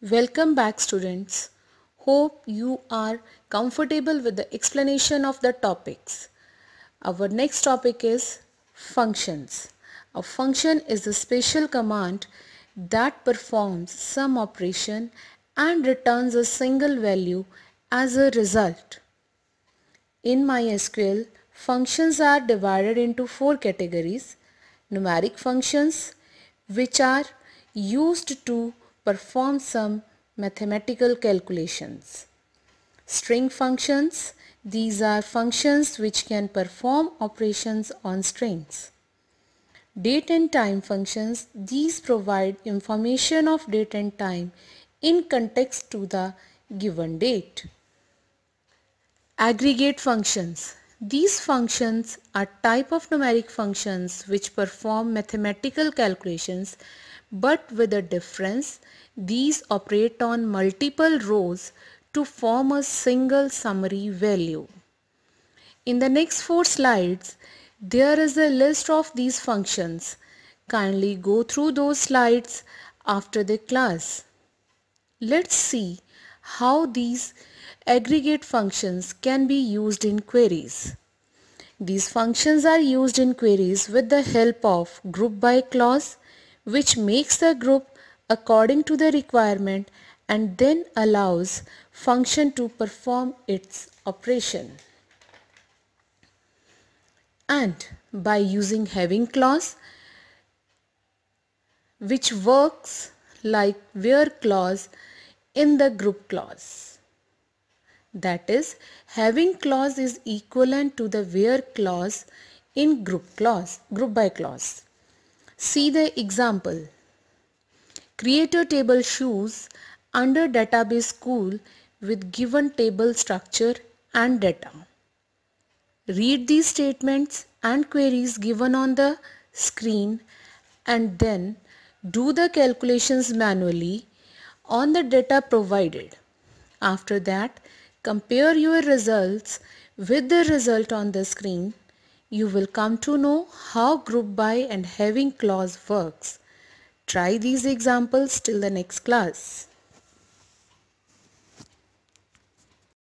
Welcome back students. Hope you are comfortable with the explanation of the topics. Our next topic is functions. A function is a special command that performs some operation and returns a single value as a result. In MySQL, functions are divided into four categories. Numeric functions which are used to perform some mathematical calculations. String functions, these are functions which can perform operations on strings. Date and time functions, these provide information of date and time in context to the given date. Aggregate functions, these functions are type of numeric functions which perform mathematical calculations but with a difference these operate on multiple rows to form a single summary value. In the next four slides there is a list of these functions. Kindly go through those slides after the class. Let's see how these aggregate functions can be used in queries. These functions are used in queries with the help of group by clause which makes the group according to the requirement and then allows function to perform its operation. And by using having clause which works like where clause in the group clause. That is, having clause is equivalent to the where clause in group clause, group by clause. See the example. Create a table shoes under database school with given table structure and data. Read these statements and queries given on the screen and then do the calculations manually on the data provided. After that, compare your results with the result on the screen. You will come to know how group by and having clause works. Try these examples till the next class.